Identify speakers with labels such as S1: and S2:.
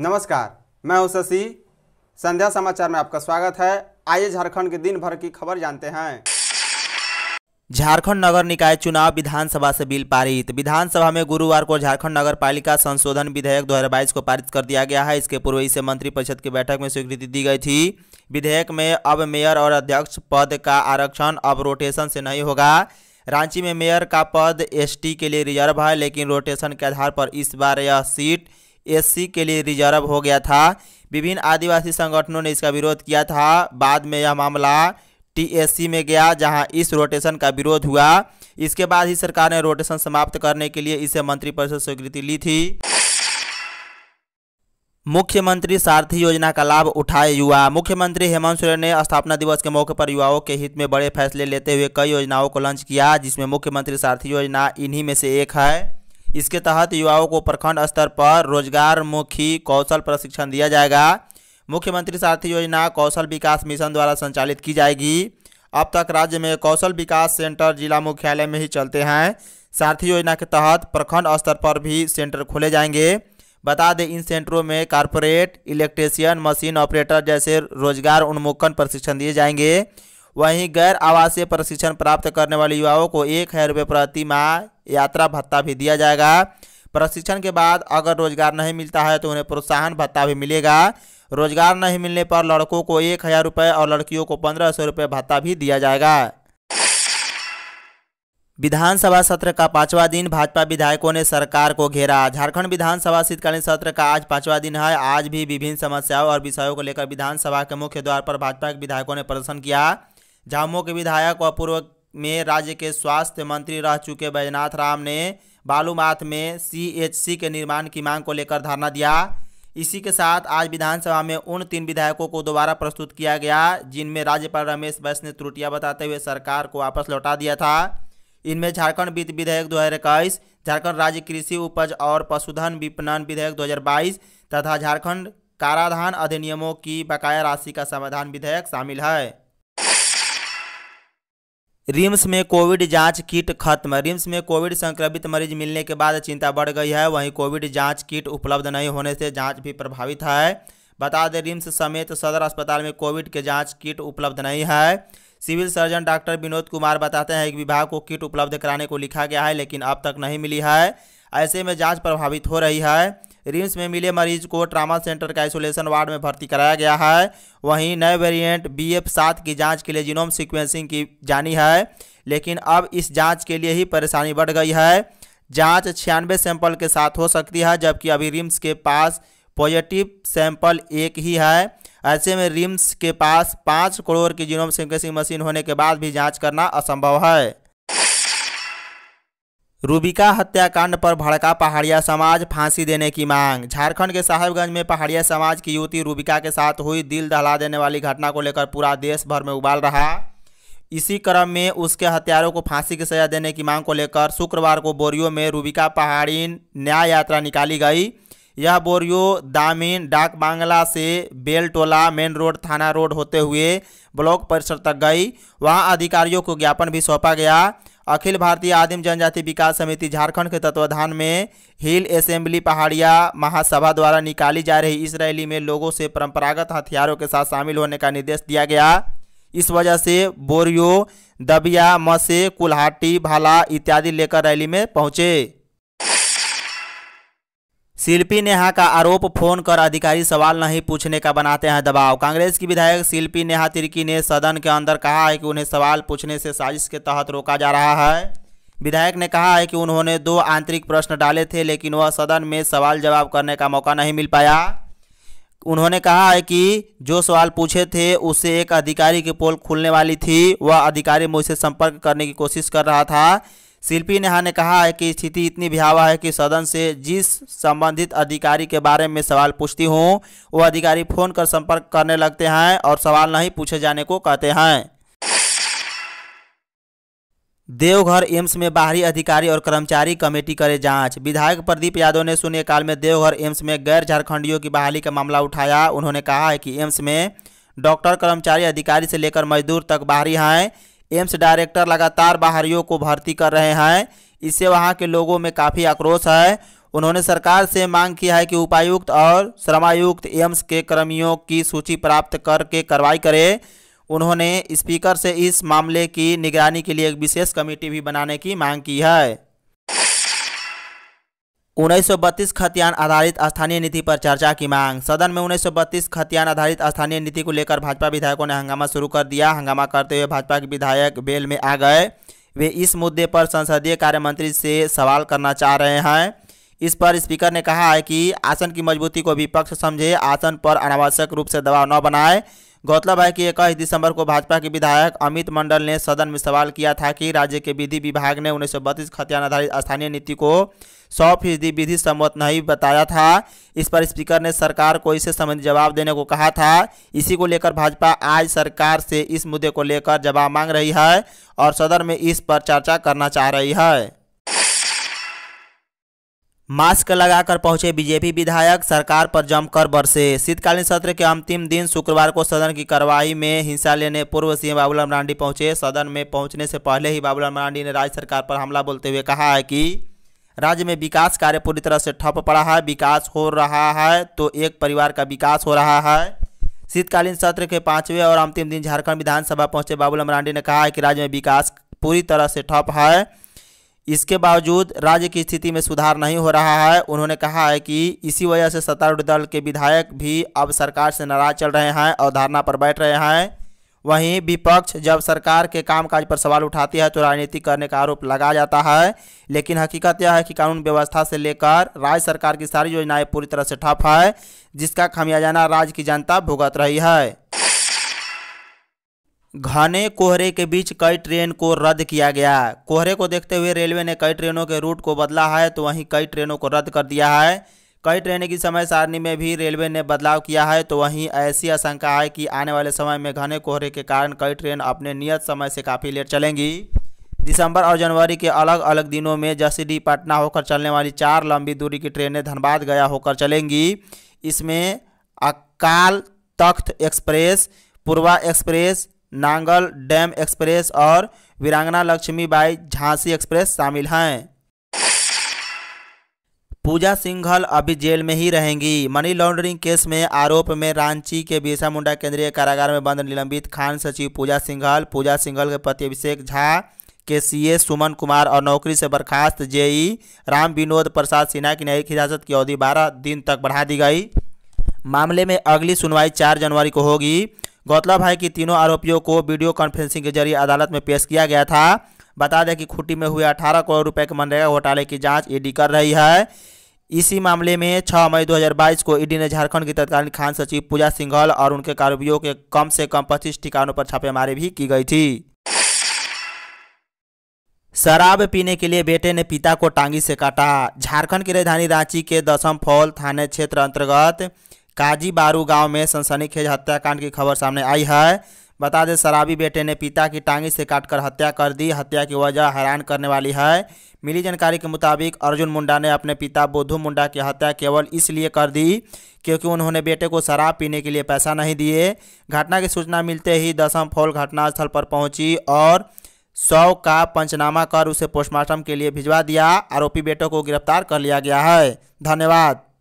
S1: नमस्कार मैं हूं शशि संध्या समाचार में आपका स्वागत है आइए झारखंड के दिन भर की खबर जानते हैं झारखंड नगर निकाय चुनाव विधानसभा से बिल पारित विधानसभा में गुरुवार को झारखंड नगर पालिका संशोधन विधेयक 2022 को पारित कर दिया गया है इसके पूर्व इसे मंत्री परिषद की बैठक में स्वीकृति दी गई थी विधेयक में अब मेयर और अध्यक्ष पद का आरक्षण अब रोटेशन से नहीं होगा रांची में मेयर का पद एसटी के लिए रिजर्व है लेकिन रोटेशन के आधार पर इस बार यह सीट एससी के लिए रिजर्व हो गया था विभिन्न आदिवासी संगठनों ने इसका विरोध किया था बाद में यह मामला टीएससी में गया जहां इस रोटेशन का विरोध हुआ इसके बाद ही सरकार ने रोटेशन समाप्त करने के लिए इसे मंत्रिपरिषद स्वीकृति ली थी मुख्यमंत्री सारथी योजना का लाभ उठाए युवा मुख्यमंत्री हेमंत सोरेन ने स्थापना दिवस के मौके पर युवाओं के हित में बड़े फैसले लेते हुए कई योजनाओं को लॉन्च किया जिसमें मुख्यमंत्री सारथी योजना इन्हीं में से एक है इसके तहत युवाओं को प्रखंड स्तर पर रोजगारमुखी कौशल प्रशिक्षण दिया जाएगा मुख्यमंत्री सारथी योजना कौशल विकास मिशन द्वारा संचालित की जाएगी अब तक राज्य में कौशल विकास सेंटर जिला मुख्यालय में ही चलते हैं सारथी योजना के तहत प्रखंड स्तर पर भी सेंटर खोले जाएंगे बता दें इन सेंटरों में कारपोरेट इलेक्ट्रीशियन मशीन ऑपरेटर जैसे रोजगार उन्मुखन प्रशिक्षण दिए जाएंगे वहीं गैर आवासीय प्रशिक्षण प्राप्त करने वाले युवाओं को एक हज़ार रुपये प्रति माह यात्रा भत्ता भी दिया जाएगा प्रशिक्षण के बाद अगर रोजगार नहीं मिलता है तो उन्हें प्रोत्साहन भत्ता भी मिलेगा रोजगार नहीं मिलने पर लड़कों को एक हज़ार रुपये और लड़कियों को पंद्रह सौ रुपये भत्ता भी दिया जाएगा विधानसभा सत्र का पांचवा दिन भाजपा विधायकों ने सरकार को घेरा झारखंड विधानसभा शीतकालीन सत्र का आज पांचवा दिन है आज भी विभिन्न समस्याओं और विषयों को लेकर विधानसभा के मुख्य द्वार पर भाजपा के विधायकों ने प्रदर्शन किया झामुमो के विधायक और पूर्व में राज्य के स्वास्थ्य मंत्री रह चुके बैजनाथ राम ने बालूमाथ में सी के निर्माण की मांग को लेकर धरना दिया इसी के साथ आज विधानसभा में उन तीन विधायकों को दोबारा प्रस्तुत किया गया जिनमें राज्यपाल रमेश बैस ने त्रुटियां बताते हुए सरकार को वापस लौटा दिया था इनमें झारखंड वित्त विधेयक दो झारखंड राज्य कृषि उपज और पशुधन विपणन विधेयक 2022 तथा झारखंड कराधान अधिनियमों की बकाया राशि का समाधान विधेयक शामिल है रिम्स में कोविड जांच किट खत्म रिम्स में कोविड संक्रमित मरीज मिलने के बाद चिंता बढ़ गई है वहीं कोविड जांच किट उपलब्ध नहीं होने से जांच भी प्रभावित है बता दें रिम्स समेत सदर अस्पताल में कोविड के जांच किट उपलब्ध नहीं है civil surgeon doctor Vinod Kumar बताते हैं कि विभाग को किट उपलब्ध कराने को लिखा गया है लेकिन अब तक नहीं मिली है ऐसे में जाँच प्रभावित हो रही है रिम्स में मिले मरीज को ट्रामा सेंटर का आइसोलेशन वार्ड में भर्ती कराया गया है वहीं नए वेरिएंट बी एफ सात की जांच के लिए जीनोम सीक्वेंसिंग की जानी है लेकिन अब इस जांच के लिए ही परेशानी बढ़ गई है जांच छियानवे सैंपल के साथ हो सकती है जबकि अभी रिम्स के पास पॉजिटिव सैंपल एक ही है ऐसे में रिम्स के पास पाँच करोड़ की जीनोम सिंकेसिंग मशीन होने के बाद भी जाँच करना असंभव है रूबिका हत्याकांड पर भड़का पहाड़िया समाज फांसी देने की मांग झारखंड के साहेबगंज में पहाड़िया समाज की युवती रूबिका के साथ हुई दिल दहला देने वाली घटना को लेकर पूरा देश भर में उबाल रहा इसी क्रम में उसके हत्यारों को फांसी की सजा देने की मांग को लेकर शुक्रवार को बोरियो में रूबिका पहाड़ी न्याय यात्रा निकाली गई यह बोरियो दामिन डाक बांग्ला से बेलटोला मेन रोड थाना रोड होते हुए ब्लॉक परिसर तक गई वहां अधिकारियों को ज्ञापन भी सौंपा गया अखिल भारतीय आदिम जनजाति विकास समिति झारखंड के तत्वाधान में हिल असेंबली पहाड़िया महासभा द्वारा निकाली जा रही इस रैली में लोगों से परंपरागत हथियारों के साथ शामिल होने का निर्देश दिया गया इस वजह से बोरियो दबिया मसे कुल्हाटी भाला इत्यादि लेकर रैली में पहुंचे शिल्पी नेहा का आरोप फोन कर अधिकारी सवाल नहीं पूछने का बनाते हैं दबाव कांग्रेस की विधायक शिल्पी नेहा तिर्की ने सदन के अंदर कहा है कि उन्हें सवाल पूछने से साजिश के तहत रोका जा रहा है विधायक ने कहा है कि उन्होंने दो आंतरिक प्रश्न डाले थे लेकिन वह सदन में सवाल जवाब करने का मौका नहीं मिल पाया उन्होंने कहा है कि जो सवाल पूछे थे उससे एक अधिकारी की पोल खुलने वाली थी वह अधिकारी मुझसे संपर्क करने की कोशिश कर रहा था शिल्पी नेहा ने कहा है कि स्थिति इतनी भयावह है कि सदन से जिस संबंधित अधिकारी के बारे में सवाल पूछती हूँ वो अधिकारी फ़ोन कर संपर्क करने लगते हैं और सवाल नहीं पूछे जाने को कहते हैं देवघर एम्स में बाहरी अधिकारी और कर्मचारी कमेटी करे जांच विधायक प्रदीप यादव ने शून्यकाल में देवघर एम्स में गैर झारखंडियों की बहाली का मामला उठाया उन्होंने कहा है कि एम्स में डॉक्टर कर्मचारी अधिकारी से लेकर मजदूर तक बाहरी हैं एम्स डायरेक्टर लगातार बाहरियों को भर्ती कर रहे हैं इससे वहां के लोगों में काफ़ी आक्रोश है उन्होंने सरकार से मांग की है कि उपायुक्त और श्रमायुक्त एम्स के कर्मियों की सूची प्राप्त करके कार्रवाई करें उन्होंने स्पीकर से इस मामले की निगरानी के लिए एक विशेष कमेटी भी बनाने की मांग की है उन्नीस खतियान आधारित स्थानीय नीति पर चर्चा की मांग सदन में उन्नीस खतियान आधारित स्थानीय नीति को लेकर भाजपा विधायकों ने हंगामा शुरू कर दिया हंगामा करते हुए भाजपा के विधायक बेल में आ गए वे इस मुद्दे पर संसदीय कार्य मंत्री से सवाल करना चाह रहे हैं इस पर स्पीकर ने कहा है कि आसन की मजबूती को विपक्ष समझे आसन पर अनावश्यक रूप से दबाव न बनाए गौरतलब है कि इक्कीस दिसंबर को भाजपा के विधायक अमित मंडल ने सदन में सवाल किया था कि राज्य के विधि विभाग ने उन्नीस खतियान आधारित स्थानीय नीति को सौ फीसदी विधि सम्मत नहीं बताया था इस पर स्पीकर ने सरकार को इसे संबंधित जवाब देने को कहा था इसी को लेकर भाजपा आज सरकार से इस मुद्दे को लेकर जवाब मांग रही है और सदन में इस पर चर्चा करना चाह रही है मास्क लगाकर पहुंचे बीजेपी विधायक सरकार पर जमकर बरसे शीतकालीन सत्र के अंतिम दिन शुक्रवार को सदन की कार्रवाई में हिस्सा लेने पूर्व सीएम बाबूलाल मरांडी पहुंचे सदन में पहुंचने से पहले ही बाबूलाल मरांडी ने राज्य सरकार पर हमला बोलते हुए कहा है कि राज्य में विकास कार्य पूरी तरह से ठप पड़ा है विकास हो रहा है तो एक परिवार का विकास हो रहा है शीतकालीन सत्र के पाँचवें और अंतिम दिन झारखंड विधानसभा पहुँचे बाबूलाल मरांडी ने कहा है कि राज्य में विकास पूरी तरह से ठप है इसके बावजूद राज्य की स्थिति में सुधार नहीं हो रहा है उन्होंने कहा है कि इसी वजह से सत्तारूढ़ दल के विधायक भी अब सरकार से नाराज चल रहे हैं और धरना पर बैठ रहे हैं वहीं विपक्ष जब सरकार के कामकाज पर सवाल उठाती है तो राजनीति करने का आरोप लगा जाता है लेकिन हकीकत यह है कि कानून व्यवस्था से लेकर राज्य सरकार की सारी योजनाएं पूरी तरह से ठप है जिसका खमियाजाना राज्य की जनता भुगत रही है घने कोहरे के बीच कई ट्रेन को रद्द किया गया कोहरे को देखते हुए रेलवे ने कई ट्रेनों के रूट को बदला है तो वहीं कई ट्रेनों को रद्द कर दिया है कई ट्रेनों की समय सारणी में भी रेलवे ने बदलाव किया है तो वहीं ऐसी आशंका है कि आने वाले समय में घने कोहरे के कारण कई ट्रेन अपने नियत समय से काफ़ी लेट चलेंगी दिसंबर और जनवरी के अलग अलग दिनों में जसीडी पटना होकर चलने वाली चार लंबी दूरी की ट्रेनें धनबाद गया होकर चलेंगी इसमें Akal Takht express Purva express Nangal dam express और वीरांगना लक्ष्मीबाई झांसी एक्सप्रेस शामिल हैं पूजा सिंघल अभी जेल में ही रहेंगी मनी लॉन्ड्रिंग केस में आरोप में रांची के बिरसा मुंडा केंद्रीय कारागार में बंद निलंबित खान सचिव पूजा सिंघल पूजा सिंघल के पति अभिषेक झा के सीए सुमन कुमार और नौकरी से बर्खास्त जेई राम विनोद प्रसाद सिन्हा की न्यायिक हिरासत की अवधि बारह दिन तक बढ़ा दी गई मामले में अगली सुनवाई चार जनवरी को होगी गौतलब है कि तीनों आरोपियों को वीडियो कॉन्फ्रेंसिंग के जरिए अदालत में पेश किया गया था बता दें कि खुटी में हुए 18 करोड़ रुपए के मनरेगा घोटाले की जांच ईडी कर रही है इसी मामले में 6 मई 2022 को ईडी ने झारखंड की तत्कालीन खान सचिव पूजा सिंघल और उनके कारोबियों के कम से कम पच्चीस ठिकानों पर छापेमारी भी की गई थी शराब पीने के लिए बेटे ने पिता को टांगी से काटा झारखंड की राजधानी रांची के दसम फॉल थाने क्षेत्र अंतर्गत काजी बारू गांव में सनसनीखेज हत्याकांड की खबर सामने आई है बता दें शराबी बेटे ने पिता की टांगी से काटकर हत्या कर दी हत्या की वजह हैरान करने वाली है मिली जानकारी के मुताबिक अर्जुन मुंडा ने अपने पिता बोधू मुंडा की हत्या केवल इसलिए कर दी क्योंकि उन्होंने बेटे को शराब पीने के लिए पैसा नहीं दिए घटना की सूचना मिलते ही दसम फौल घटनास्थल पर पहुंची और सौ का पंचनामा कर उसे पोस्टमार्टम के लिए भिजवा दिया आरोपी बेटों को गिरफ्तार कर लिया गया है धन्यवाद